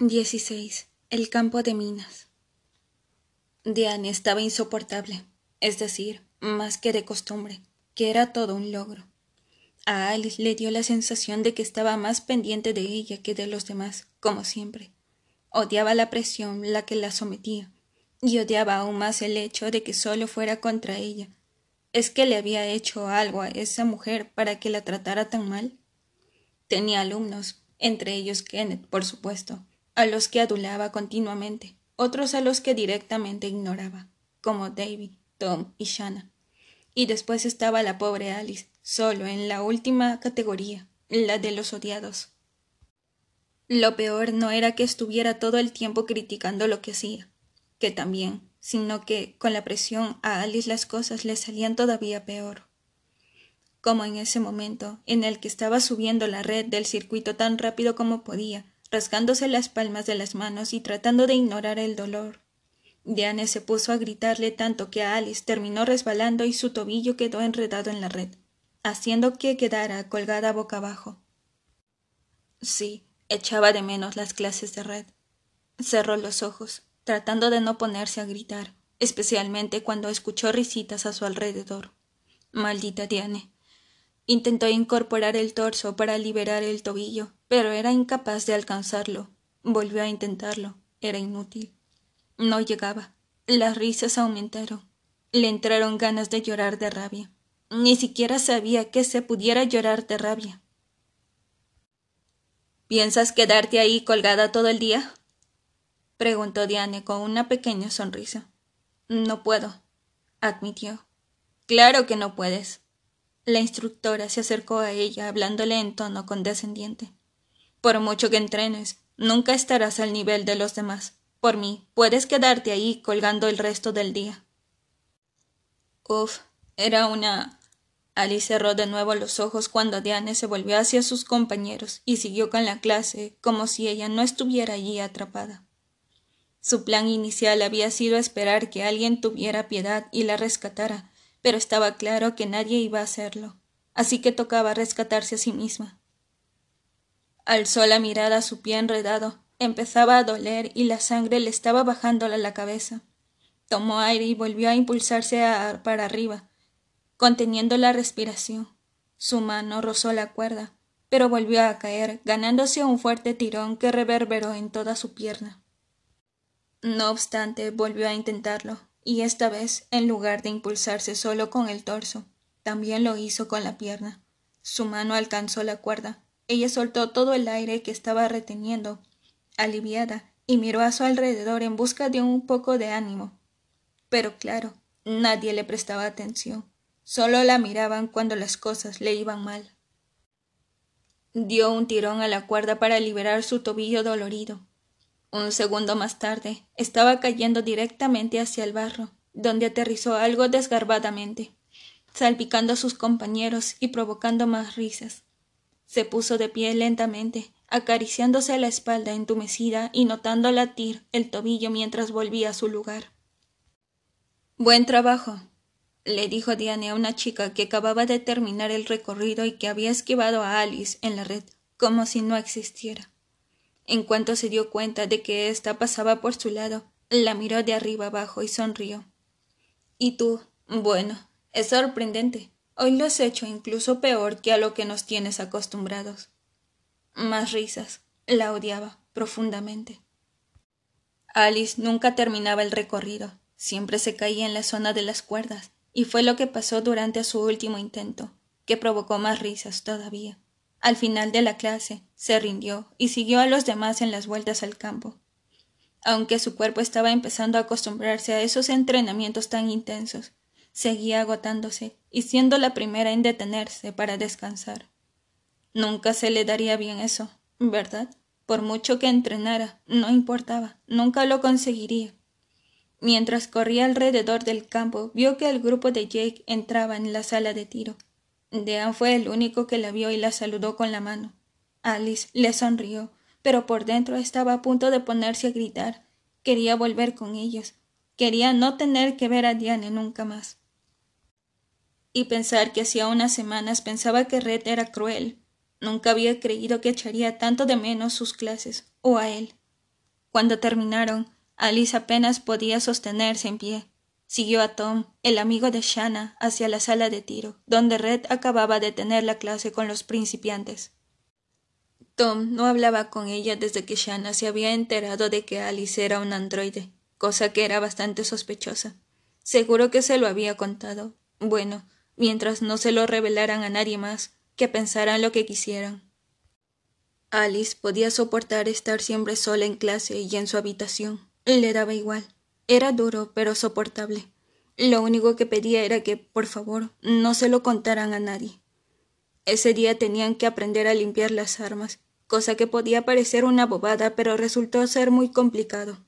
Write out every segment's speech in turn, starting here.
16. El campo de minas. Diane estaba insoportable, es decir, más que de costumbre, que era todo un logro. A Alice le dio la sensación de que estaba más pendiente de ella que de los demás, como siempre. Odiaba la presión la que la sometía, y odiaba aún más el hecho de que solo fuera contra ella. ¿Es que le había hecho algo a esa mujer para que la tratara tan mal? Tenía alumnos, entre ellos Kenneth, por supuesto, a los que adulaba continuamente, otros a los que directamente ignoraba, como David, Tom y Shanna. Y después estaba la pobre Alice, solo en la última categoría, la de los odiados. Lo peor no era que estuviera todo el tiempo criticando lo que hacía, que también, sino que con la presión a Alice las cosas le salían todavía peor. Como en ese momento en el que estaba subiendo la red del circuito tan rápido como podía, rasgándose las palmas de las manos y tratando de ignorar el dolor. Diane se puso a gritarle tanto que a Alice terminó resbalando y su tobillo quedó enredado en la red, haciendo que quedara colgada boca abajo. Sí, echaba de menos las clases de red. Cerró los ojos, tratando de no ponerse a gritar, especialmente cuando escuchó risitas a su alrededor. Maldita Diane. Intentó incorporar el torso para liberar el tobillo, pero era incapaz de alcanzarlo. Volvió a intentarlo. Era inútil. No llegaba. Las risas aumentaron. Le entraron ganas de llorar de rabia. Ni siquiera sabía que se pudiera llorar de rabia. ¿Piensas quedarte ahí colgada todo el día? preguntó Diane con una pequeña sonrisa. No puedo, admitió. Claro que no puedes. La instructora se acercó a ella hablándole en tono condescendiente. Por mucho que entrenes, nunca estarás al nivel de los demás. Por mí, puedes quedarte ahí colgando el resto del día. Uf, era una. Alice cerró de nuevo los ojos cuando Diane se volvió hacia sus compañeros y siguió con la clase, como si ella no estuviera allí atrapada. Su plan inicial había sido esperar que alguien tuviera piedad y la rescatara, pero estaba claro que nadie iba a hacerlo, así que tocaba rescatarse a sí misma. Alzó la mirada a su pie enredado. Empezaba a doler y la sangre le estaba bajándole la cabeza. Tomó aire y volvió a impulsarse a, para arriba, conteniendo la respiración. Su mano rozó la cuerda, pero volvió a caer, ganándose un fuerte tirón que reverberó en toda su pierna. No obstante, volvió a intentarlo, y esta vez, en lugar de impulsarse solo con el torso, también lo hizo con la pierna. Su mano alcanzó la cuerda, ella soltó todo el aire que estaba reteniendo, aliviada, y miró a su alrededor en busca de un poco de ánimo. Pero claro, nadie le prestaba atención. Solo la miraban cuando las cosas le iban mal. Dio un tirón a la cuerda para liberar su tobillo dolorido. Un segundo más tarde, estaba cayendo directamente hacia el barro, donde aterrizó algo desgarbadamente, salpicando a sus compañeros y provocando más risas. Se puso de pie lentamente, acariciándose la espalda entumecida y notando latir el tobillo mientras volvía a su lugar. Buen trabajo, le dijo Diane a una chica que acababa de terminar el recorrido y que había esquivado a Alice en la red, como si no existiera. En cuanto se dio cuenta de que ésta pasaba por su lado, la miró de arriba abajo y sonrió. ¿Y tú? Bueno, es sorprendente. Hoy lo has hecho incluso peor que a lo que nos tienes acostumbrados. Más risas. La odiaba profundamente. Alice nunca terminaba el recorrido. Siempre se caía en la zona de las cuerdas, y fue lo que pasó durante su último intento, que provocó más risas todavía. Al final de la clase, se rindió y siguió a los demás en las vueltas al campo. Aunque su cuerpo estaba empezando a acostumbrarse a esos entrenamientos tan intensos, seguía agotándose y siendo la primera en detenerse para descansar. Nunca se le daría bien eso, ¿verdad? Por mucho que entrenara, no importaba, nunca lo conseguiría. Mientras corría alrededor del campo, vio que el grupo de Jake entraba en la sala de tiro. Dean fue el único que la vio y la saludó con la mano. Alice le sonrió, pero por dentro estaba a punto de ponerse a gritar. Quería volver con ellos. Quería no tener que ver a Diane nunca más. Y pensar que hacía unas semanas pensaba que Red era cruel. Nunca había creído que echaría tanto de menos sus clases, o a él. Cuando terminaron, Alice apenas podía sostenerse en pie. Siguió a Tom, el amigo de Shanna, hacia la sala de tiro, donde Red acababa de tener la clase con los principiantes. Tom no hablaba con ella desde que Shanna se había enterado de que Alice era un androide, cosa que era bastante sospechosa. Seguro que se lo había contado. Bueno, mientras no se lo revelaran a nadie más, que pensaran lo que quisieran. Alice podía soportar estar siempre sola en clase y en su habitación. Le daba igual. Era duro, pero soportable. Lo único que pedía era que, por favor, no se lo contaran a nadie. Ese día tenían que aprender a limpiar las armas, cosa que podía parecer una bobada, pero resultó ser muy complicado.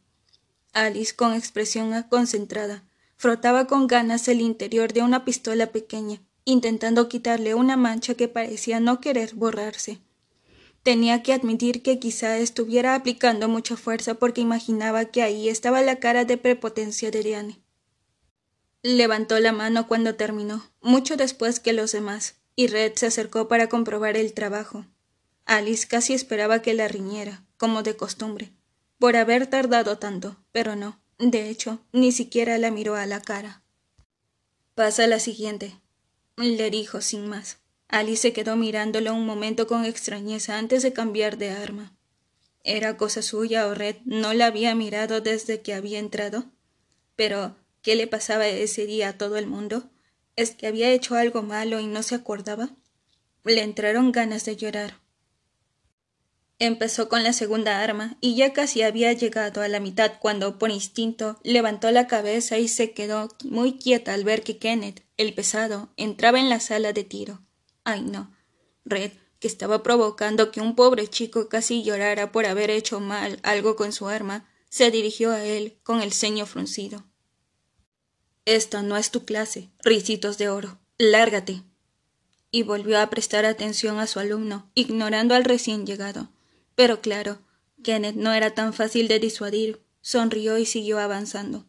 Alice, con expresión concentrada, Frotaba con ganas el interior de una pistola pequeña, intentando quitarle una mancha que parecía no querer borrarse. Tenía que admitir que quizá estuviera aplicando mucha fuerza porque imaginaba que ahí estaba la cara de prepotencia de Diane. Levantó la mano cuando terminó, mucho después que los demás, y Red se acercó para comprobar el trabajo. Alice casi esperaba que la riñera, como de costumbre, por haber tardado tanto, pero no. De hecho, ni siquiera la miró a la cara. Pasa la siguiente, le dijo sin más. Alice se quedó mirándolo un momento con extrañeza antes de cambiar de arma. Era cosa suya o Red no la había mirado desde que había entrado. Pero, ¿qué le pasaba ese día a todo el mundo? ¿Es que había hecho algo malo y no se acordaba? Le entraron ganas de llorar. Empezó con la segunda arma, y ya casi había llegado a la mitad cuando, por instinto, levantó la cabeza y se quedó muy quieta al ver que Kenneth, el pesado, entraba en la sala de tiro. Ay no. Red, que estaba provocando que un pobre chico casi llorara por haber hecho mal algo con su arma, se dirigió a él con el ceño fruncido. Esta no es tu clase, risitos de oro. Lárgate. Y volvió a prestar atención a su alumno, ignorando al recién llegado. Pero claro, Kenneth no era tan fácil de disuadir. Sonrió y siguió avanzando.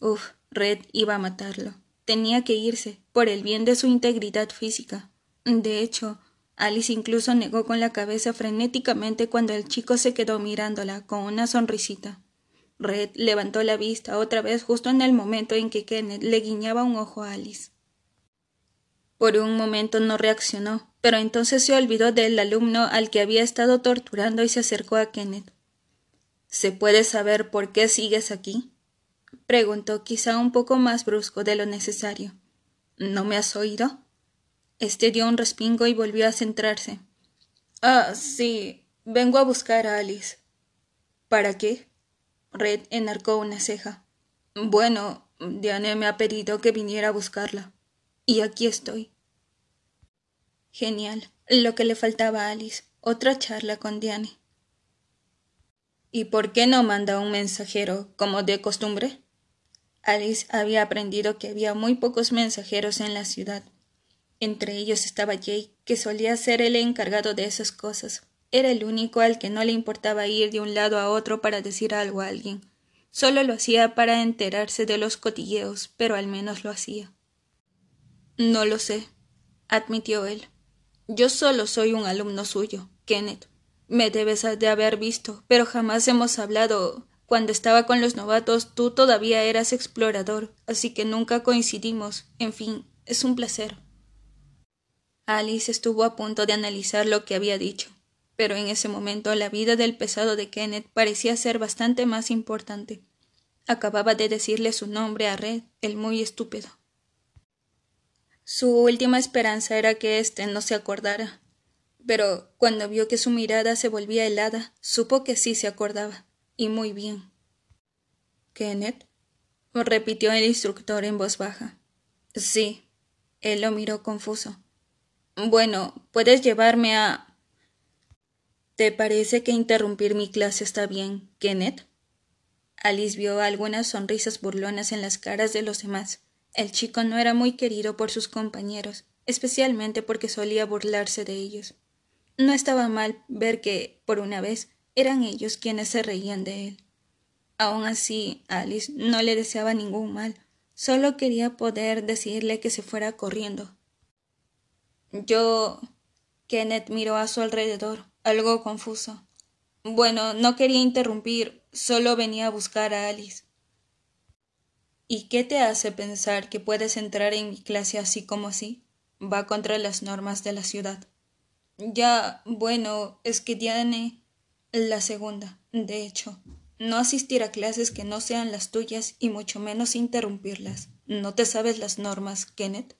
Uf, Red iba a matarlo. Tenía que irse, por el bien de su integridad física. De hecho, Alice incluso negó con la cabeza frenéticamente cuando el chico se quedó mirándola con una sonrisita. Red levantó la vista otra vez justo en el momento en que Kenneth le guiñaba un ojo a Alice. Por un momento no reaccionó, pero entonces se olvidó del alumno al que había estado torturando y se acercó a Kenneth. ¿Se puede saber por qué sigues aquí? preguntó quizá un poco más brusco de lo necesario. ¿No me has oído? Este dio un respingo y volvió a centrarse. Ah, sí. Vengo a buscar a Alice. ¿Para qué? Red enarcó una ceja. Bueno, Diane me ha pedido que viniera a buscarla y aquí estoy. Genial, lo que le faltaba a Alice, otra charla con Diane. ¿Y por qué no manda un mensajero, como de costumbre? Alice había aprendido que había muy pocos mensajeros en la ciudad. Entre ellos estaba Jay, que solía ser el encargado de esas cosas. Era el único al que no le importaba ir de un lado a otro para decir algo a alguien. Solo lo hacía para enterarse de los cotilleos, pero al menos lo hacía. No lo sé, admitió él. Yo solo soy un alumno suyo, Kenneth. Me debes de haber visto, pero jamás hemos hablado. Cuando estaba con los novatos, tú todavía eras explorador, así que nunca coincidimos. En fin, es un placer. Alice estuvo a punto de analizar lo que había dicho, pero en ese momento la vida del pesado de Kenneth parecía ser bastante más importante. Acababa de decirle su nombre a Red, el muy estúpido. Su última esperanza era que éste no se acordara. Pero cuando vio que su mirada se volvía helada, supo que sí se acordaba, y muy bien. Kenneth, repitió el instructor en voz baja. Sí. Él lo miró confuso. Bueno, puedes llevarme a. ¿Te parece que interrumpir mi clase está bien, Kenneth? Alice vio algunas sonrisas burlonas en las caras de los demás. El chico no era muy querido por sus compañeros, especialmente porque solía burlarse de ellos. No estaba mal ver que, por una vez, eran ellos quienes se reían de él. Aun así, Alice no le deseaba ningún mal, solo quería poder decirle que se fuera corriendo. Yo. Kenneth miró a su alrededor, algo confuso. Bueno, no quería interrumpir, solo venía a buscar a Alice. ¿Y qué te hace pensar que puedes entrar en mi clase así como así? Va contra las normas de la ciudad. Ya, bueno, es que Diane... la segunda, de hecho. No asistir a clases que no sean las tuyas y mucho menos interrumpirlas. ¿No te sabes las normas, Kenneth?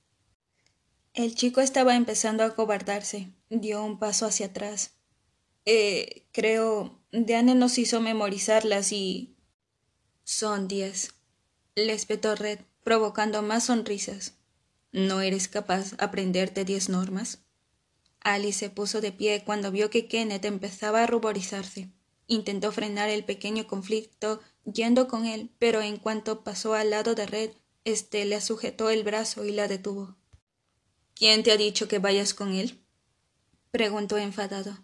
El chico estaba empezando a cobardarse. Dio un paso hacia atrás. Eh, creo, Diane nos hizo memorizarlas y... Son diez le Red, provocando más sonrisas. ¿No eres capaz aprenderte diez normas? Alice se puso de pie cuando vio que Kenneth empezaba a ruborizarse. Intentó frenar el pequeño conflicto yendo con él, pero en cuanto pasó al lado de Red, éste le sujetó el brazo y la detuvo. ¿Quién te ha dicho que vayas con él? preguntó enfadado.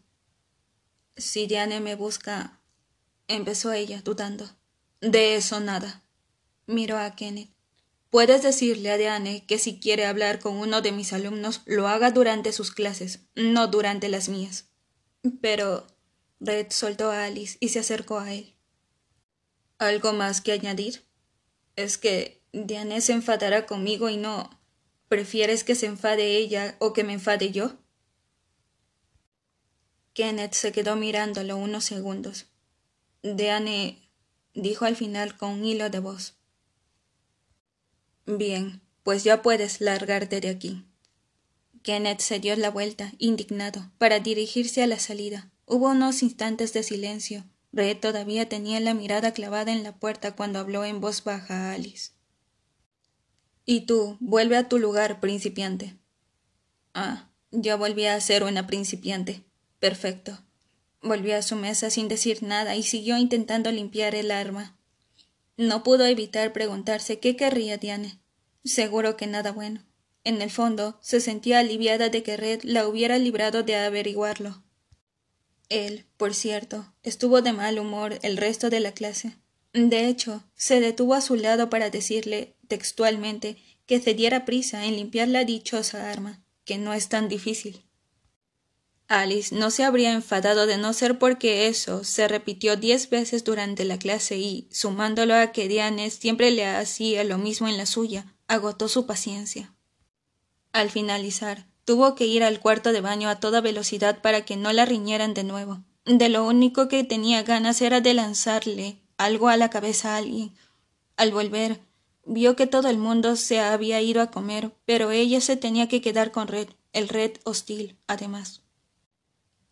Si Diane me busca, empezó ella, dudando. De eso nada miró a Kenneth. Puedes decirle a Deane que si quiere hablar con uno de mis alumnos lo haga durante sus clases, no durante las mías. Pero. Red soltó a Alice y se acercó a él. ¿Algo más que añadir? Es que Diane se enfadará conmigo y no. ¿Prefieres que se enfade ella o que me enfade yo? Kenneth se quedó mirándolo unos segundos. Deane dijo al final con un hilo de voz. Bien, pues ya puedes largarte de aquí. Kenneth se dio la vuelta, indignado, para dirigirse a la salida. Hubo unos instantes de silencio. Red todavía tenía la mirada clavada en la puerta cuando habló en voz baja a Alice. Y tú, vuelve a tu lugar, principiante. Ah, yo volví a ser una principiante. Perfecto. Volvió a su mesa sin decir nada y siguió intentando limpiar el arma. No pudo evitar preguntarse qué querría Diane. Seguro que nada bueno. En el fondo, se sentía aliviada de que Red la hubiera librado de averiguarlo. Él, por cierto, estuvo de mal humor el resto de la clase. De hecho, se detuvo a su lado para decirle, textualmente, que cediera prisa en limpiar la dichosa arma, que no es tan difícil. Alice no se habría enfadado de no ser porque eso se repitió diez veces durante la clase y, sumándolo a que Diane siempre le hacía lo mismo en la suya, agotó su paciencia. Al finalizar, tuvo que ir al cuarto de baño a toda velocidad para que no la riñeran de nuevo. De lo único que tenía ganas era de lanzarle algo a la cabeza a alguien. Al volver, vio que todo el mundo se había ido a comer, pero ella se tenía que quedar con Red, el Red hostil, además.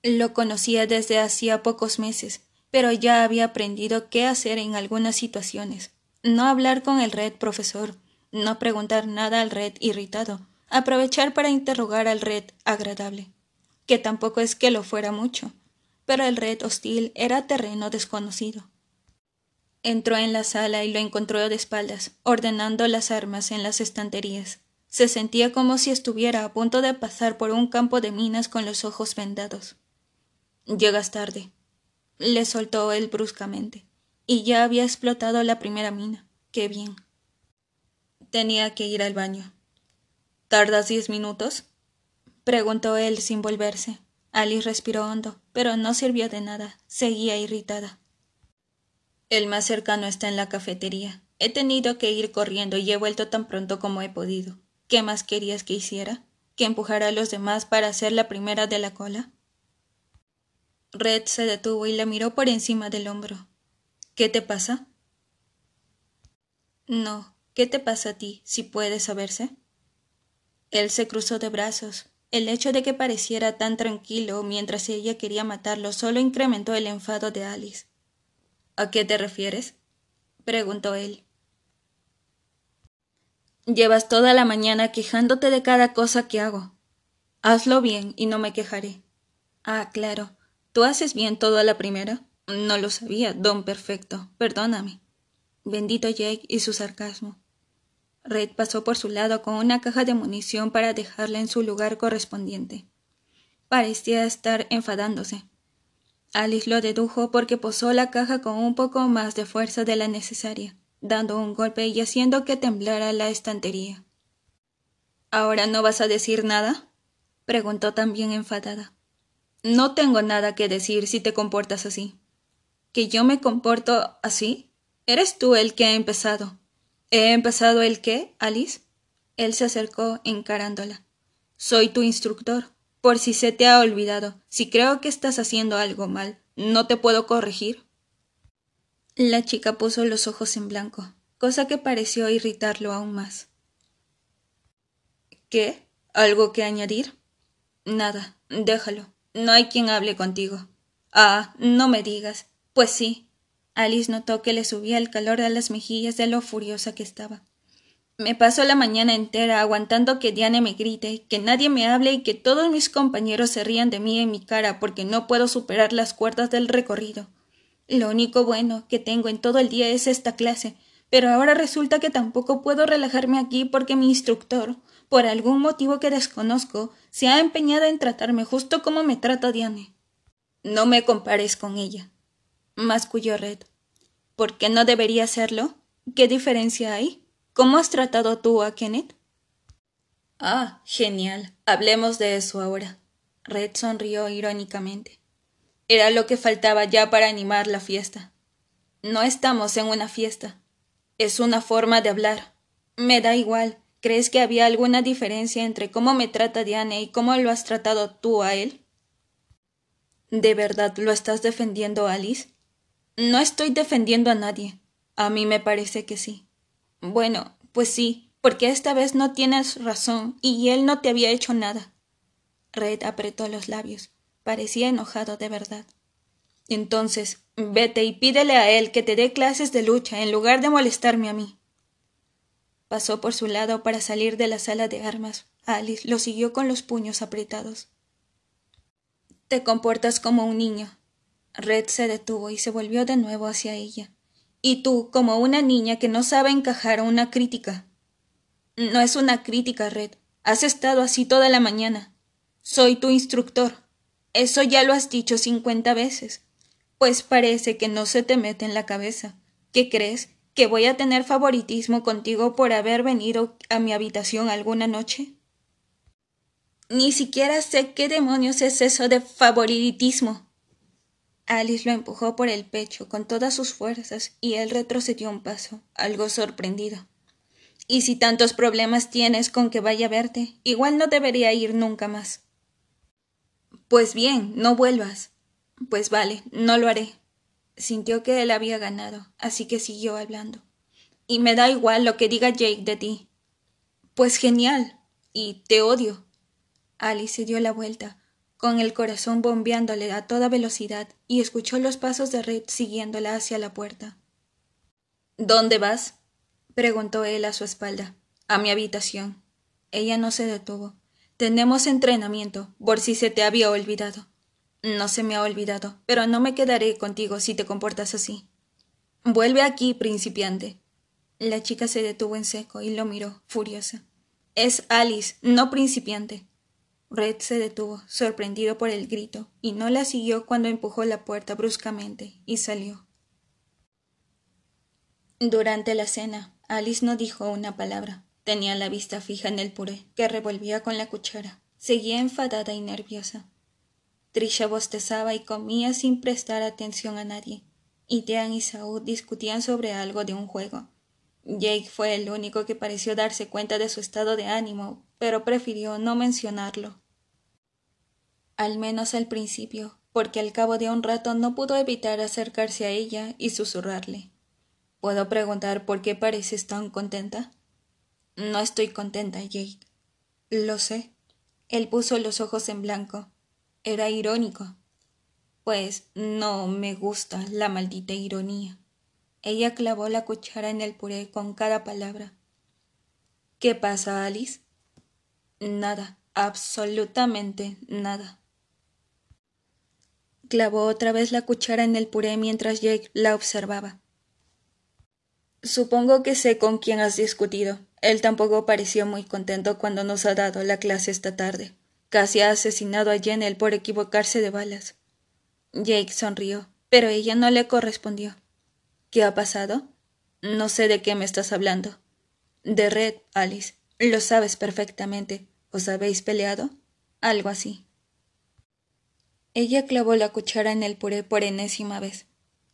Lo conocía desde hacía pocos meses, pero ya había aprendido qué hacer en algunas situaciones. No hablar con el red profesor, no preguntar nada al red irritado, aprovechar para interrogar al red agradable, que tampoco es que lo fuera mucho, pero el red hostil era terreno desconocido. Entró en la sala y lo encontró de espaldas, ordenando las armas en las estanterías. Se sentía como si estuviera a punto de pasar por un campo de minas con los ojos vendados. Llegas tarde. Le soltó él bruscamente. Y ya había explotado la primera mina. Qué bien. Tenía que ir al baño. ¿Tardas diez minutos? preguntó él sin volverse. Alice respiró hondo, pero no sirvió de nada. Seguía irritada. El más cercano está en la cafetería. He tenido que ir corriendo y he vuelto tan pronto como he podido. ¿Qué más querías que hiciera? ¿Que empujara a los demás para ser la primera de la cola? Red se detuvo y la miró por encima del hombro. ¿Qué te pasa? No, ¿qué te pasa a ti, si puedes saberse? Él se cruzó de brazos. El hecho de que pareciera tan tranquilo mientras ella quería matarlo solo incrementó el enfado de Alice. ¿A qué te refieres? preguntó él. Llevas toda la mañana quejándote de cada cosa que hago. Hazlo bien y no me quejaré. Ah, claro. Tú haces bien todo a la primera. No lo sabía, don perfecto. Perdóname. Bendito Jake y su sarcasmo. Red pasó por su lado con una caja de munición para dejarla en su lugar correspondiente. Parecía estar enfadándose. Alice lo dedujo porque posó la caja con un poco más de fuerza de la necesaria, dando un golpe y haciendo que temblara la estantería. ¿Ahora no vas a decir nada? preguntó también enfadada. No tengo nada que decir si te comportas así. ¿Que yo me comporto así? Eres tú el que ha empezado. ¿He empezado el qué, Alice? Él se acercó encarándola. Soy tu instructor. Por si se te ha olvidado, si creo que estás haciendo algo mal, no te puedo corregir. La chica puso los ojos en blanco, cosa que pareció irritarlo aún más. ¿Qué? ¿Algo que añadir? Nada, déjalo. No hay quien hable contigo. Ah, no me digas. Pues sí. Alice notó que le subía el calor a las mejillas de lo furiosa que estaba. Me paso la mañana entera aguantando que Diane me grite, que nadie me hable y que todos mis compañeros se rían de mí en mi cara porque no puedo superar las cuerdas del recorrido. Lo único bueno que tengo en todo el día es esta clase, pero ahora resulta que tampoco puedo relajarme aquí porque mi instructor por algún motivo que desconozco, se ha empeñado en tratarme justo como me trata Diane. No me compares con ella, masculló Red. ¿Por qué no debería hacerlo? ¿Qué diferencia hay? ¿Cómo has tratado tú a Kenneth? Ah, genial. Hablemos de eso ahora. Red sonrió irónicamente. Era lo que faltaba ya para animar la fiesta. No estamos en una fiesta. Es una forma de hablar. Me da igual. ¿Crees que había alguna diferencia entre cómo me trata Diane y cómo lo has tratado tú a él? ¿De verdad lo estás defendiendo, Alice? No estoy defendiendo a nadie. A mí me parece que sí. Bueno, pues sí, porque esta vez no tienes razón y él no te había hecho nada. Red apretó los labios. Parecía enojado de verdad. Entonces, vete y pídele a él que te dé clases de lucha en lugar de molestarme a mí. Pasó por su lado para salir de la sala de armas. Alice lo siguió con los puños apretados. Te comportas como un niño. Red se detuvo y se volvió de nuevo hacia ella. Y tú, como una niña que no sabe encajar una crítica. No es una crítica, Red. Has estado así toda la mañana. Soy tu instructor. Eso ya lo has dicho cincuenta veces. Pues parece que no se te mete en la cabeza. ¿Qué crees? que voy a tener favoritismo contigo por haber venido a mi habitación alguna noche? Ni siquiera sé qué demonios es eso de favoritismo. Alice lo empujó por el pecho con todas sus fuerzas y él retrocedió un paso, algo sorprendido. Y si tantos problemas tienes con que vaya a verte, igual no debería ir nunca más. Pues bien, no vuelvas. Pues vale, no lo haré. Sintió que él había ganado, así que siguió hablando. Y me da igual lo que diga Jake de ti. Pues genial. Y te odio. Alice se dio la vuelta, con el corazón bombeándole a toda velocidad, y escuchó los pasos de Red siguiéndola hacia la puerta. ¿Dónde vas? preguntó él a su espalda. A mi habitación. Ella no se detuvo. Tenemos entrenamiento, por si se te había olvidado. No se me ha olvidado, pero no me quedaré contigo si te comportas así. Vuelve aquí, principiante. La chica se detuvo en seco y lo miró, furiosa. Es Alice, no principiante. Red se detuvo, sorprendido por el grito, y no la siguió cuando empujó la puerta bruscamente y salió. Durante la cena, Alice no dijo una palabra. Tenía la vista fija en el puré, que revolvía con la cuchara. Seguía enfadada y nerviosa. Trisha bostezaba y comía sin prestar atención a nadie. Y Dean y Saúl discutían sobre algo de un juego. Jake fue el único que pareció darse cuenta de su estado de ánimo, pero prefirió no mencionarlo. Al menos al principio, porque al cabo de un rato no pudo evitar acercarse a ella y susurrarle. ¿Puedo preguntar por qué pareces tan contenta? No estoy contenta, jake Lo sé. Él puso los ojos en blanco era irónico, pues no me gusta la maldita ironía. Ella clavó la cuchara en el puré con cada palabra. ¿Qué pasa, Alice? Nada, absolutamente nada. Clavó otra vez la cuchara en el puré mientras Jake la observaba. Supongo que sé con quién has discutido. Él tampoco pareció muy contento cuando nos ha dado la clase esta tarde. Casi ha asesinado a Jenel por equivocarse de balas. Jake sonrió, pero ella no le correspondió. ¿Qué ha pasado? No sé de qué me estás hablando. De Red, Alice. Lo sabes perfectamente. ¿Os habéis peleado? Algo así. Ella clavó la cuchara en el puré por enésima vez,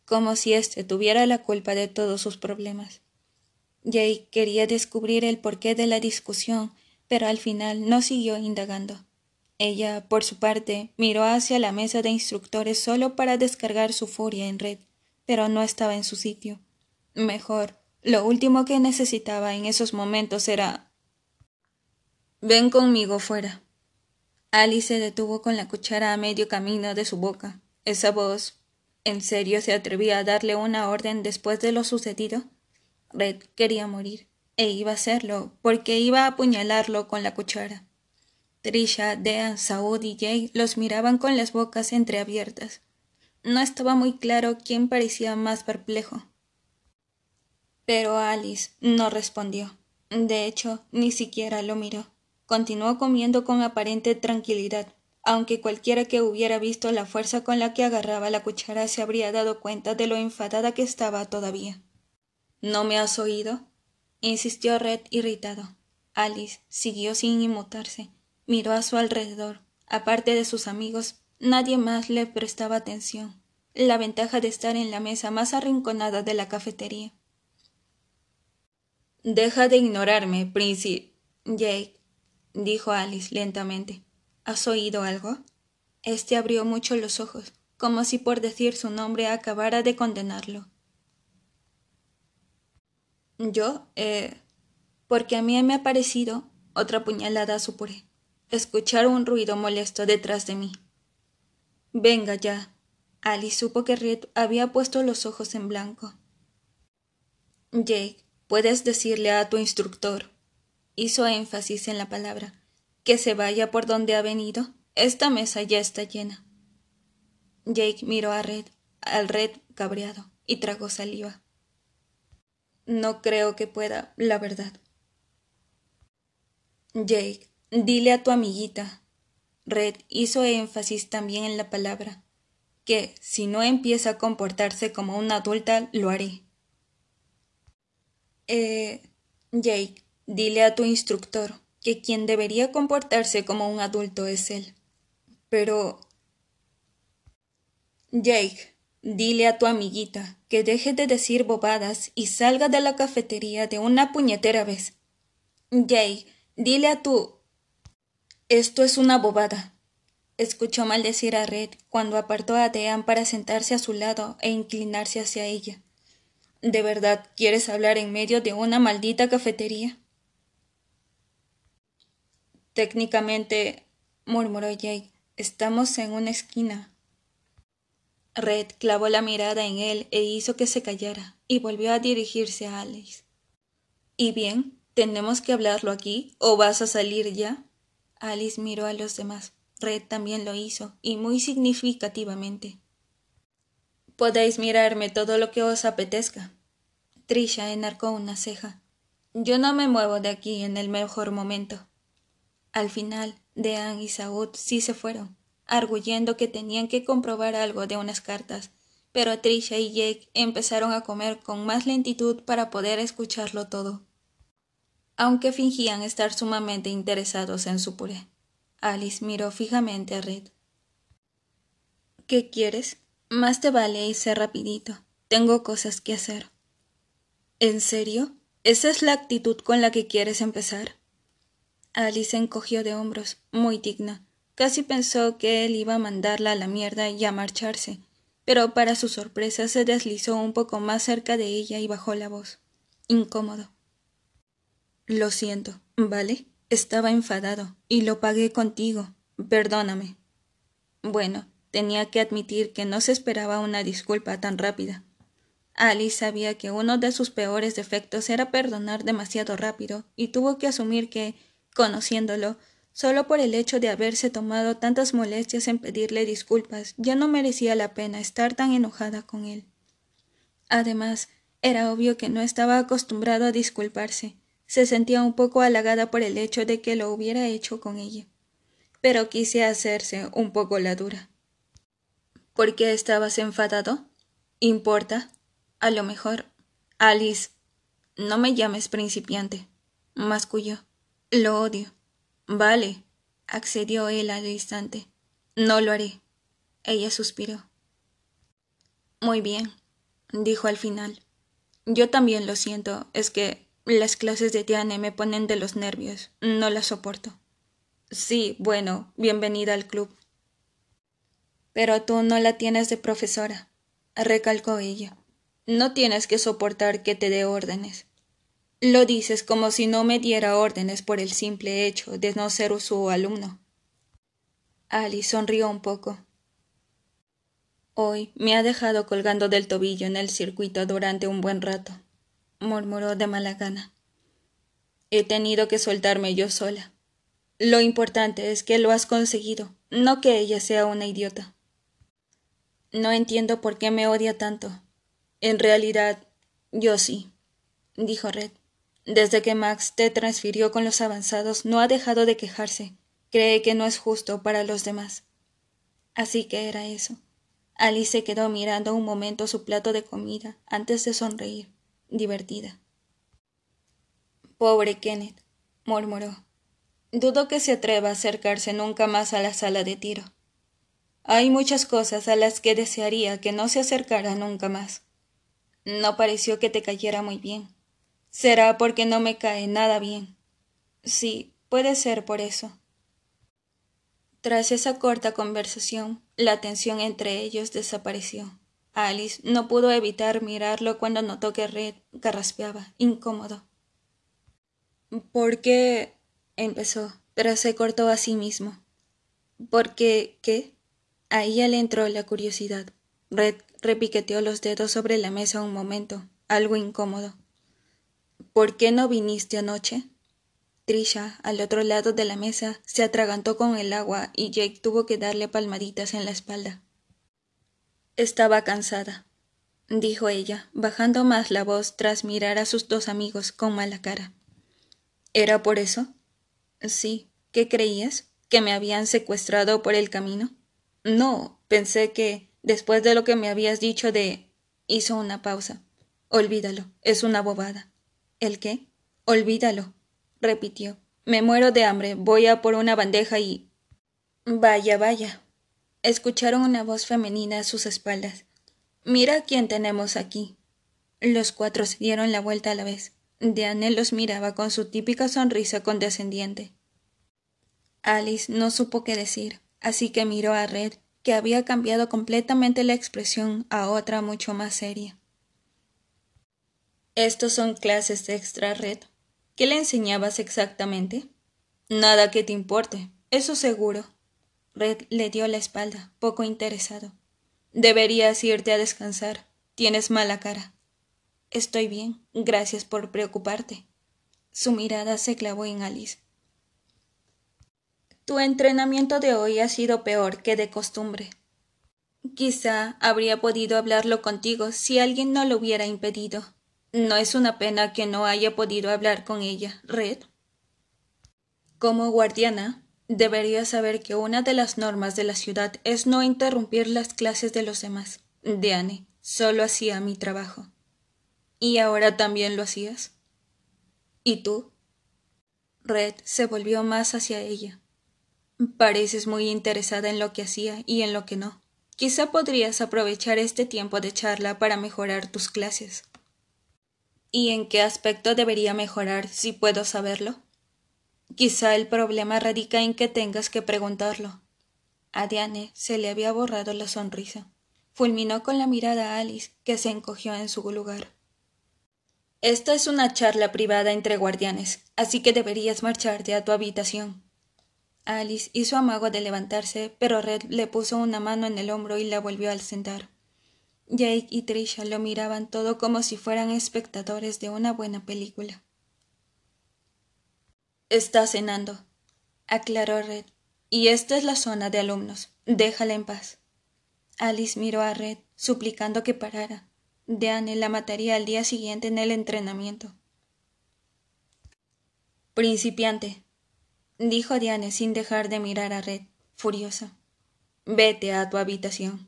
como si éste tuviera la culpa de todos sus problemas. Jake quería descubrir el porqué de la discusión, pero al final no siguió indagando. Ella, por su parte, miró hacia la mesa de instructores solo para descargar su furia en red, pero no estaba en su sitio. Mejor, lo último que necesitaba en esos momentos era. Ven conmigo fuera. Alice se detuvo con la cuchara a medio camino de su boca. Esa voz. ¿En serio se atrevía a darle una orden después de lo sucedido? Red quería morir, e iba a hacerlo, porque iba a apuñalarlo con la cuchara. Trisha, Dean, Saúl y Jay los miraban con las bocas entreabiertas. No estaba muy claro quién parecía más perplejo. Pero Alice no respondió. De hecho, ni siquiera lo miró. Continuó comiendo con aparente tranquilidad, aunque cualquiera que hubiera visto la fuerza con la que agarraba la cuchara se habría dado cuenta de lo enfadada que estaba todavía. ¿No me has oído? insistió Red irritado. Alice siguió sin inmutarse, Miró a su alrededor. Aparte de sus amigos, nadie más le prestaba atención. La ventaja de estar en la mesa más arrinconada de la cafetería. Deja de ignorarme, prince Jake, dijo Alice lentamente. ¿Has oído algo? Este abrió mucho los ojos, como si por decir su nombre acabara de condenarlo. Yo, eh, porque a mí me ha parecido otra puñalada supuré escuchar un ruido molesto detrás de mí. Venga ya. Ali supo que Red había puesto los ojos en blanco. Jake, puedes decirle a tu instructor, hizo énfasis en la palabra, que se vaya por donde ha venido. Esta mesa ya está llena. Jake miró a Red, al Red cabreado, y tragó saliva. No creo que pueda, la verdad. Jake, Dile a tu amiguita. Red hizo énfasis también en la palabra, que si no empieza a comportarse como una adulta, lo haré. Eh, Jake, dile a tu instructor que quien debería comportarse como un adulto es él. Pero... Jake, dile a tu amiguita que deje de decir bobadas y salga de la cafetería de una puñetera vez. Jake, dile a tu esto es una bobada. Escuchó maldecir a Red cuando apartó a Dean para sentarse a su lado e inclinarse hacia ella. ¿De verdad quieres hablar en medio de una maldita cafetería? Técnicamente, murmuró Jake, estamos en una esquina. Red clavó la mirada en él e hizo que se callara, y volvió a dirigirse a Alice. ¿Y bien? ¿Tenemos que hablarlo aquí o vas a salir ya? Alice miró a los demás. Red también lo hizo, y muy significativamente. Podéis mirarme todo lo que os apetezca. Trisha enarcó una ceja. Yo no me muevo de aquí en el mejor momento. Al final, Dean y Saúd sí se fueron, arguyendo que tenían que comprobar algo de unas cartas, pero Trisha y Jake empezaron a comer con más lentitud para poder escucharlo todo aunque fingían estar sumamente interesados en su puré. Alice miró fijamente a Red. ¿Qué quieres? Más te vale irse rapidito. Tengo cosas que hacer. ¿En serio? ¿Esa es la actitud con la que quieres empezar? Alice encogió de hombros, muy digna. Casi pensó que él iba a mandarla a la mierda y a marcharse, pero para su sorpresa se deslizó un poco más cerca de ella y bajó la voz. Incómodo. Lo siento, ¿vale? Estaba enfadado y lo pagué contigo. Perdóname. Bueno, tenía que admitir que no se esperaba una disculpa tan rápida. Alice sabía que uno de sus peores defectos era perdonar demasiado rápido y tuvo que asumir que, conociéndolo, solo por el hecho de haberse tomado tantas molestias en pedirle disculpas, ya no merecía la pena estar tan enojada con él. Además, era obvio que no estaba acostumbrado a disculparse, se sentía un poco halagada por el hecho de que lo hubiera hecho con ella. Pero quise hacerse un poco la dura. ¿Por qué estabas enfadado? Importa. A lo mejor. Alice. No me llames principiante. Masculló. Lo odio. Vale. accedió él al instante. No lo haré. Ella suspiró. Muy bien, dijo al final. Yo también lo siento, es que las clases de Diane em me ponen de los nervios. No las soporto. Sí, bueno, bienvenida al club. Pero tú no la tienes de profesora, recalcó ella. No tienes que soportar que te dé órdenes. Lo dices como si no me diera órdenes por el simple hecho de no ser su alumno. Ali sonrió un poco. Hoy me ha dejado colgando del tobillo en el circuito durante un buen rato murmuró de mala gana. He tenido que soltarme yo sola. Lo importante es que lo has conseguido, no que ella sea una idiota. No entiendo por qué me odia tanto. En realidad, yo sí, dijo Red. Desde que Max te transfirió con los avanzados, no ha dejado de quejarse. Cree que no es justo para los demás. Así que era eso. Alice quedó mirando un momento su plato de comida antes de sonreír divertida. Pobre Kenneth, murmuró. Dudo que se atreva a acercarse nunca más a la sala de tiro. Hay muchas cosas a las que desearía que no se acercara nunca más. No pareció que te cayera muy bien. Será porque no me cae nada bien. Sí, puede ser por eso. Tras esa corta conversación, la tensión entre ellos desapareció. Alice no pudo evitar mirarlo cuando notó que Red carraspeaba, incómodo. ¿Por qué? empezó, pero se cortó a sí mismo. ¿Por qué? Ahí ya le entró la curiosidad. Red repiqueteó los dedos sobre la mesa un momento, algo incómodo. ¿Por qué no viniste anoche? Trisha, al otro lado de la mesa, se atragantó con el agua y Jake tuvo que darle palmaditas en la espalda. Estaba cansada, dijo ella, bajando más la voz tras mirar a sus dos amigos con mala cara. ¿Era por eso? Sí. ¿Qué creías? ¿Que me habían secuestrado por el camino? No, pensé que, después de lo que me habías dicho de... hizo una pausa. Olvídalo, es una bobada. ¿El qué? Olvídalo, repitió. Me muero de hambre, voy a por una bandeja y... Vaya, vaya, escucharon una voz femenina a sus espaldas. Mira quién tenemos aquí. Los cuatro se dieron la vuelta a la vez. Diane los miraba con su típica sonrisa condescendiente. Alice no supo qué decir, así que miró a Red, que había cambiado completamente la expresión a otra mucho más seria. Estos son clases extra red. ¿Qué le enseñabas exactamente? Nada que te importe, eso seguro. Red le dio la espalda, poco interesado. Deberías irte a descansar. Tienes mala cara. Estoy bien. Gracias por preocuparte. Su mirada se clavó en Alice. Tu entrenamiento de hoy ha sido peor que de costumbre. Quizá habría podido hablarlo contigo si alguien no lo hubiera impedido. No es una pena que no haya podido hablar con ella, Red. Como guardiana, Deberías saber que una de las normas de la ciudad es no interrumpir las clases de los demás. Diane, solo hacía mi trabajo. ¿Y ahora también lo hacías? ¿Y tú? Red se volvió más hacia ella. Pareces muy interesada en lo que hacía y en lo que no. Quizá podrías aprovechar este tiempo de charla para mejorar tus clases. ¿Y en qué aspecto debería mejorar, si puedo saberlo? Quizá el problema radica en que tengas que preguntarlo. A Diane se le había borrado la sonrisa. Fulminó con la mirada a Alice, que se encogió en su lugar. Esta es una charla privada entre guardianes, así que deberías marcharte a tu habitación. Alice hizo amago de levantarse, pero Red le puso una mano en el hombro y la volvió a sentar. Jake y Trisha lo miraban todo como si fueran espectadores de una buena película. Está cenando, aclaró Red. Y esta es la zona de alumnos. Déjala en paz. Alice miró a Red, suplicando que parara. Diane la mataría al día siguiente en el entrenamiento. Principiante, dijo Diane sin dejar de mirar a Red, furiosa. Vete a tu habitación.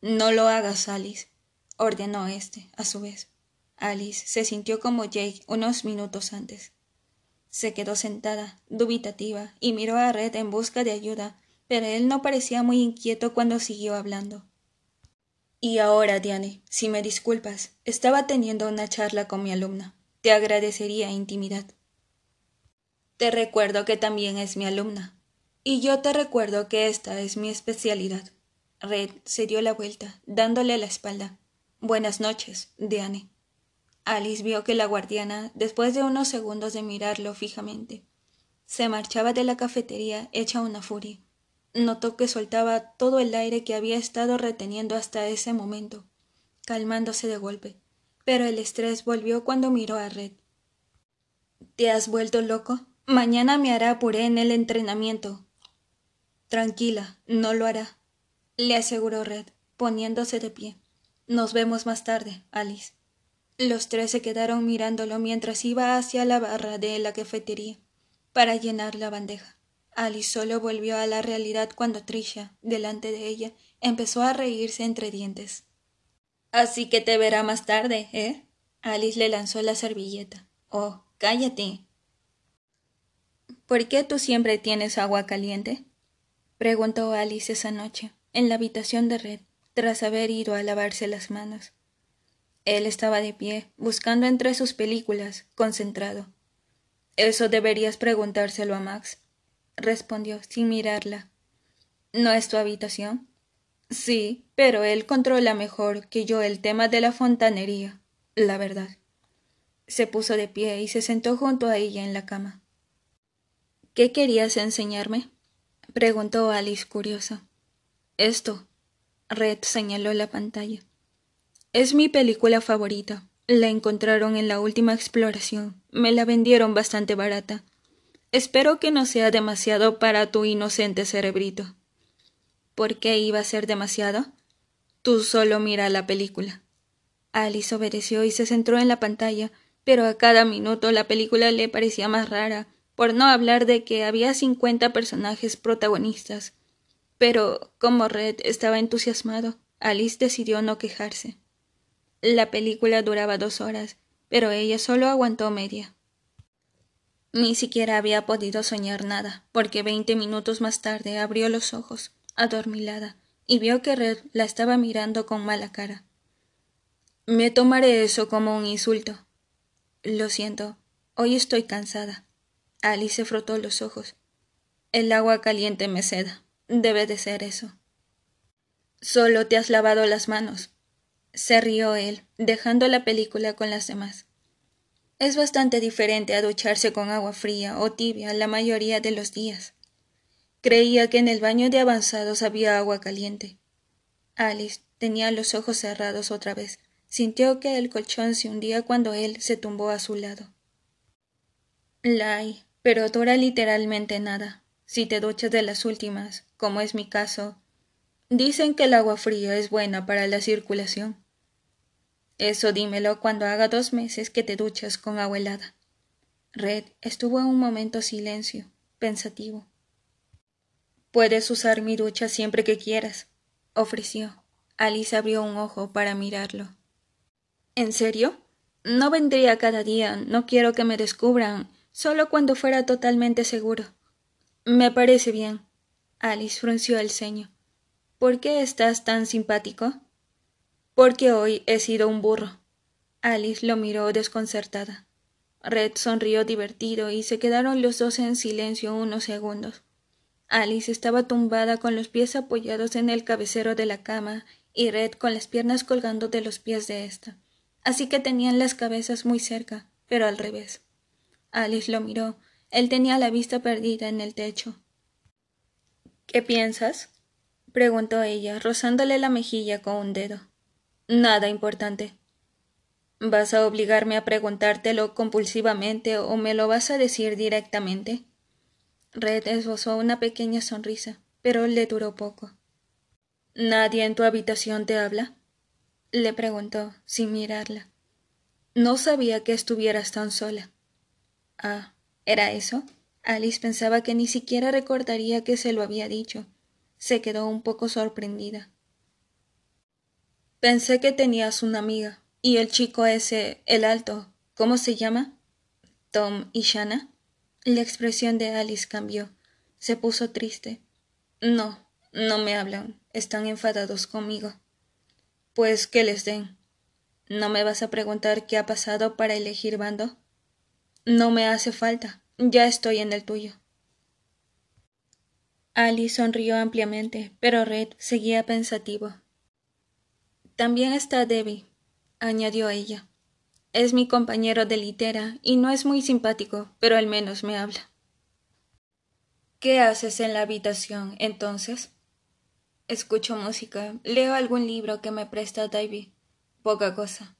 No lo hagas, Alice, ordenó éste, a su vez. Alice se sintió como Jake unos minutos antes. Se quedó sentada, dubitativa, y miró a Red en busca de ayuda, pero él no parecía muy inquieto cuando siguió hablando. Y ahora, Diane, si me disculpas, estaba teniendo una charla con mi alumna. Te agradecería intimidad. Te recuerdo que también es mi alumna. Y yo te recuerdo que esta es mi especialidad. Red se dio la vuelta, dándole la espalda. Buenas noches, Diane. Alice vio que la guardiana, después de unos segundos de mirarlo fijamente, se marchaba de la cafetería hecha una furia. Notó que soltaba todo el aire que había estado reteniendo hasta ese momento, calmándose de golpe. Pero el estrés volvió cuando miró a Red. ¿Te has vuelto loco? Mañana me hará puré en el entrenamiento. Tranquila, no lo hará, le aseguró Red, poniéndose de pie. Nos vemos más tarde, Alice. Los tres se quedaron mirándolo mientras iba hacia la barra de la cafetería para llenar la bandeja. Alice solo volvió a la realidad cuando Trisha, delante de ella, empezó a reírse entre dientes. Así que te verá más tarde, ¿eh? Alice le lanzó la servilleta. Oh, cállate. ¿Por qué tú siempre tienes agua caliente? preguntó Alice esa noche, en la habitación de Red, tras haber ido a lavarse las manos. Él estaba de pie, buscando entre sus películas, concentrado. Eso deberías preguntárselo a Max, respondió, sin mirarla. ¿No es tu habitación? Sí, pero él controla mejor que yo el tema de la fontanería, la verdad. Se puso de pie y se sentó junto a ella en la cama. ¿Qué querías enseñarme? preguntó Alice curiosa. Esto. Red señaló la pantalla. Es mi película favorita. La encontraron en la última exploración. Me la vendieron bastante barata. Espero que no sea demasiado para tu inocente cerebrito. ¿Por qué iba a ser demasiado? Tú solo mira la película. Alice obedeció y se centró en la pantalla, pero a cada minuto la película le parecía más rara, por no hablar de que había cincuenta personajes protagonistas. Pero como Red estaba entusiasmado, Alice decidió no quejarse. La película duraba dos horas, pero ella solo aguantó media. Ni siquiera había podido soñar nada, porque veinte minutos más tarde abrió los ojos, adormilada, y vio que Red la estaba mirando con mala cara. Me tomaré eso como un insulto. Lo siento, hoy estoy cansada. Alice frotó los ojos. El agua caliente me seda. Debe de ser eso. Solo te has lavado las manos, se rió él, dejando la película con las demás. Es bastante diferente a ducharse con agua fría o tibia la mayoría de los días. Creía que en el baño de avanzados había agua caliente. Alice tenía los ojos cerrados otra vez. Sintió que el colchón se hundía cuando él se tumbó a su lado. —Lai, pero dura literalmente nada. Si te duchas de las últimas, como es mi caso, dicen que el agua fría es buena para la circulación. Eso dímelo cuando haga dos meses que te duchas con agua Red estuvo un momento silencio, pensativo. Puedes usar mi ducha siempre que quieras, ofreció. Alice abrió un ojo para mirarlo. ¿En serio? No vendría cada día, no quiero que me descubran, solo cuando fuera totalmente seguro. Me parece bien. Alice frunció el ceño. ¿Por qué estás tan simpático? porque hoy he sido un burro. Alice lo miró desconcertada. Red sonrió divertido y se quedaron los dos en silencio unos segundos. Alice estaba tumbada con los pies apoyados en el cabecero de la cama y Red con las piernas colgando de los pies de ésta. Así que tenían las cabezas muy cerca, pero al revés. Alice lo miró. Él tenía la vista perdida en el techo. ¿Qué piensas? preguntó ella, rozándole la mejilla con un dedo. Nada importante. ¿Vas a obligarme a preguntártelo compulsivamente o me lo vas a decir directamente? Red esbozó una pequeña sonrisa, pero le duró poco. ¿Nadie en tu habitación te habla? le preguntó, sin mirarla. No sabía que estuvieras tan sola. Ah, ¿era eso? Alice pensaba que ni siquiera recordaría que se lo había dicho. Se quedó un poco sorprendida. Pensé que tenías una amiga. ¿Y el chico ese, el alto, cómo se llama? Tom y Shanna. La expresión de Alice cambió. Se puso triste. No, no me hablan. Están enfadados conmigo. Pues que les den. ¿No me vas a preguntar qué ha pasado para elegir bando? No me hace falta. Ya estoy en el tuyo. Alice sonrió ampliamente, pero Red seguía pensativo. También está Debbie, añadió ella. Es mi compañero de litera y no es muy simpático, pero al menos me habla. ¿Qué haces en la habitación, entonces? Escucho música, leo algún libro que me presta Davy. Poca cosa.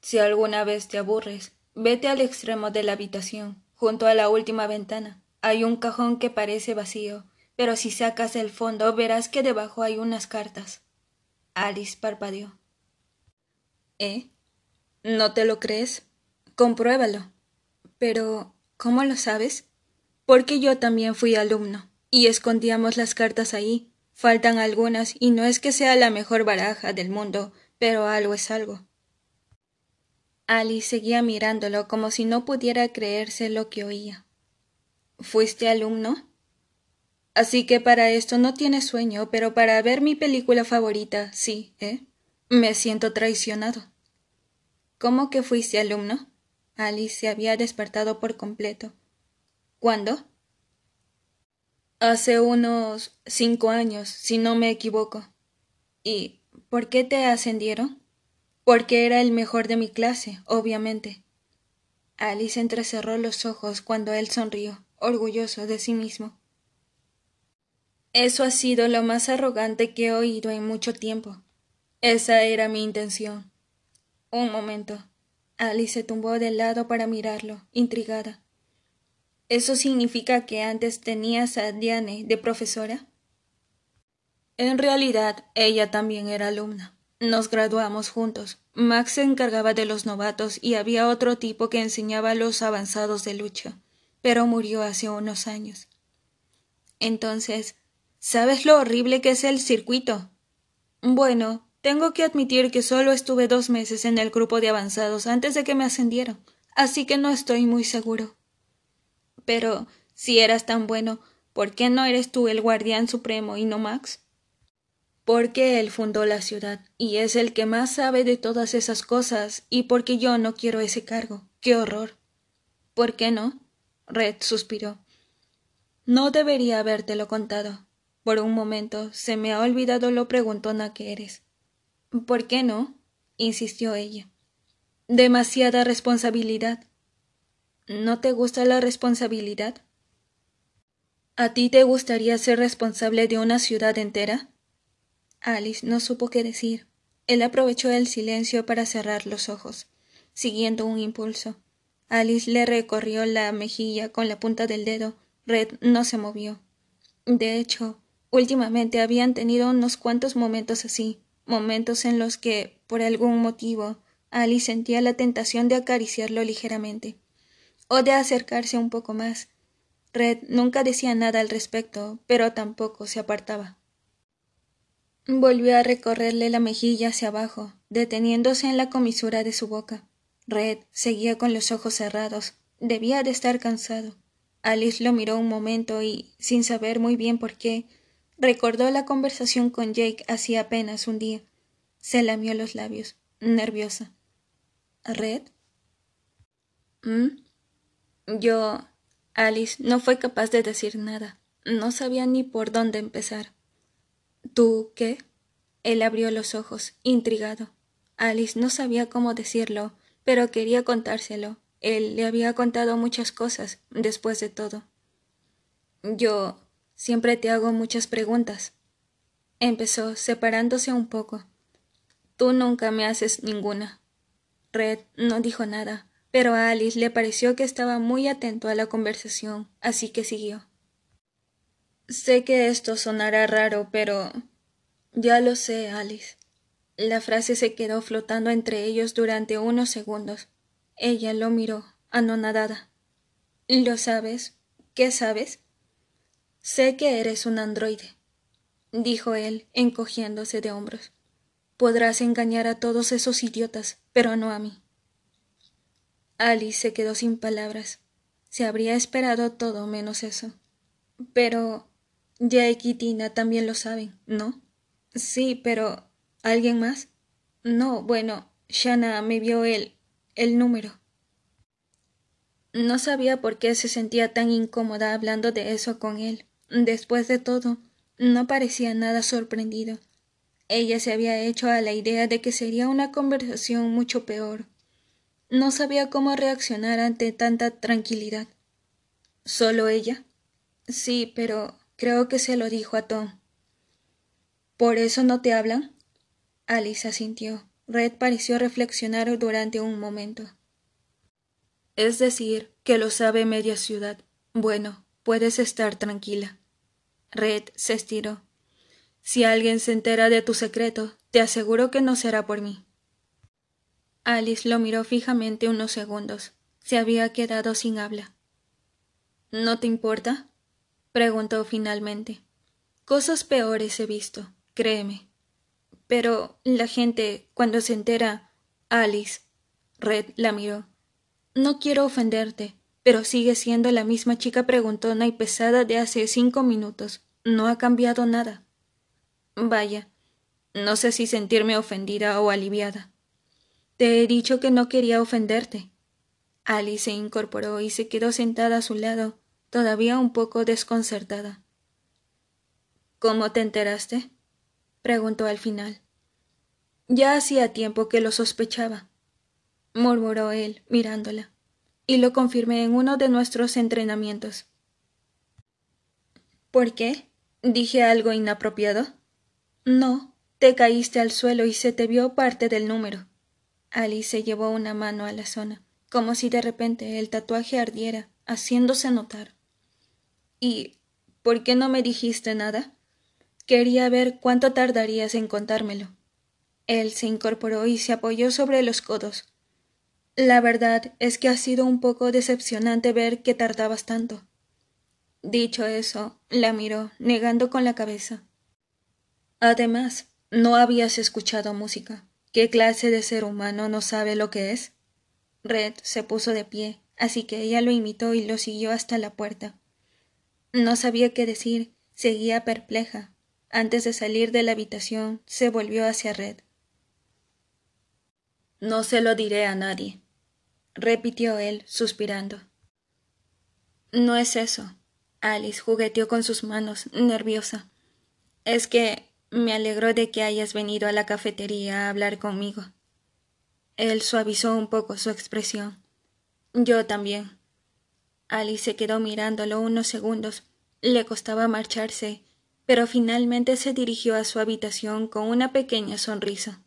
Si alguna vez te aburres, vete al extremo de la habitación, junto a la última ventana. Hay un cajón que parece vacío, pero si sacas el fondo verás que debajo hay unas cartas. Alice parpadeó. ¿Eh? ¿No te lo crees? Compruébalo. Pero, ¿cómo lo sabes? Porque yo también fui alumno, y escondíamos las cartas ahí. Faltan algunas, y no es que sea la mejor baraja del mundo, pero algo es algo. Alice seguía mirándolo como si no pudiera creerse lo que oía. ¿Fuiste alumno? Así que para esto no tienes sueño, pero para ver mi película favorita, sí, ¿eh? Me siento traicionado. ¿Cómo que fuiste alumno? Alice se había despertado por completo. ¿Cuándo? Hace unos cinco años, si no me equivoco. ¿Y por qué te ascendieron? Porque era el mejor de mi clase, obviamente. Alice entrecerró los ojos cuando él sonrió, orgulloso de sí mismo. Eso ha sido lo más arrogante que he oído en mucho tiempo. Esa era mi intención. Un momento. Alice se tumbó de lado para mirarlo, intrigada. ¿Eso significa que antes tenías a Diane de profesora? En realidad, ella también era alumna. Nos graduamos juntos. Max se encargaba de los novatos y había otro tipo que enseñaba a los avanzados de lucha, pero murió hace unos años. Entonces, ¿Sabes lo horrible que es el circuito? Bueno, tengo que admitir que solo estuve dos meses en el grupo de avanzados antes de que me ascendieron, así que no estoy muy seguro. Pero, si eras tan bueno, ¿por qué no eres tú el guardián supremo y no Max? Porque él fundó la ciudad, y es el que más sabe de todas esas cosas, y porque yo no quiero ese cargo. ¡Qué horror! ¿Por qué no? Red suspiró. No debería habértelo contado. Por un momento se me ha olvidado lo preguntona que eres. ¿Por qué no? insistió ella. Demasiada responsabilidad. ¿No te gusta la responsabilidad? ¿A ti te gustaría ser responsable de una ciudad entera? Alice no supo qué decir. Él aprovechó el silencio para cerrar los ojos, siguiendo un impulso. Alice le recorrió la mejilla con la punta del dedo. Red no se movió. De hecho, Últimamente habían tenido unos cuantos momentos así, momentos en los que, por algún motivo, Alice sentía la tentación de acariciarlo ligeramente, o de acercarse un poco más. Red nunca decía nada al respecto, pero tampoco se apartaba. Volvió a recorrerle la mejilla hacia abajo, deteniéndose en la comisura de su boca. Red seguía con los ojos cerrados. Debía de estar cansado. Alice lo miró un momento y, sin saber muy bien por qué, Recordó la conversación con Jake hacía apenas un día. Se lamió los labios, nerviosa. ¿Red? Mm. Yo. Alice no fue capaz de decir nada. No sabía ni por dónde empezar. ¿Tú qué? Él abrió los ojos, intrigado. Alice no sabía cómo decirlo, pero quería contárselo. Él le había contado muchas cosas, después de todo. Yo. Siempre te hago muchas preguntas. Empezó, separándose un poco. Tú nunca me haces ninguna. Red no dijo nada, pero a Alice le pareció que estaba muy atento a la conversación, así que siguió. Sé que esto sonará raro, pero. Ya lo sé, Alice. La frase se quedó flotando entre ellos durante unos segundos. Ella lo miró, anonadada. ¿Lo sabes? ¿Qué sabes? Sé que eres un androide, dijo él, encogiéndose de hombros. Podrás engañar a todos esos idiotas, pero no a mí. Alice se quedó sin palabras. Se habría esperado todo menos eso. Pero. ya y Tina también lo saben, ¿no? Sí, pero. ¿Alguien más? No, bueno, Shanna me vio el. el número. No sabía por qué se sentía tan incómoda hablando de eso con él. Después de todo, no parecía nada sorprendido. Ella se había hecho a la idea de que sería una conversación mucho peor. No sabía cómo reaccionar ante tanta tranquilidad. ¿Solo ella? Sí, pero creo que se lo dijo a Tom. ¿Por eso no te hablan? Alice asintió. Red pareció reflexionar durante un momento. Es decir, que lo sabe media ciudad. Bueno, Puedes estar tranquila. Red se estiró. Si alguien se entera de tu secreto, te aseguro que no será por mí. Alice lo miró fijamente unos segundos. Se había quedado sin habla. ¿No te importa? preguntó finalmente. Cosas peores he visto, créeme. Pero la gente, cuando se entera. Alice. Red la miró. No quiero ofenderte, pero sigue siendo la misma chica preguntona y pesada de hace cinco minutos. No ha cambiado nada. Vaya, no sé si sentirme ofendida o aliviada. Te he dicho que no quería ofenderte. Alice se incorporó y se quedó sentada a su lado, todavía un poco desconcertada. ¿Cómo te enteraste? preguntó al final. Ya hacía tiempo que lo sospechaba, murmuró él, mirándola y lo confirmé en uno de nuestros entrenamientos. ¿Por qué? ¿Dije algo inapropiado? No, te caíste al suelo y se te vio parte del número. Alice se llevó una mano a la zona, como si de repente el tatuaje ardiera, haciéndose notar. ¿Y por qué no me dijiste nada? Quería ver cuánto tardarías en contármelo. Él se incorporó y se apoyó sobre los codos, la verdad es que ha sido un poco decepcionante ver que tardabas tanto. Dicho eso, la miró, negando con la cabeza. Además, ¿no habías escuchado música? ¿Qué clase de ser humano no sabe lo que es? Red se puso de pie, así que ella lo imitó y lo siguió hasta la puerta. No sabía qué decir, seguía perpleja. Antes de salir de la habitación, se volvió hacia Red. No se lo diré a nadie, repitió él, suspirando. No es eso. Alice jugueteó con sus manos, nerviosa. Es que me alegro de que hayas venido a la cafetería a hablar conmigo. Él suavizó un poco su expresión. Yo también. Alice se quedó mirándolo unos segundos. Le costaba marcharse, pero finalmente se dirigió a su habitación con una pequeña sonrisa.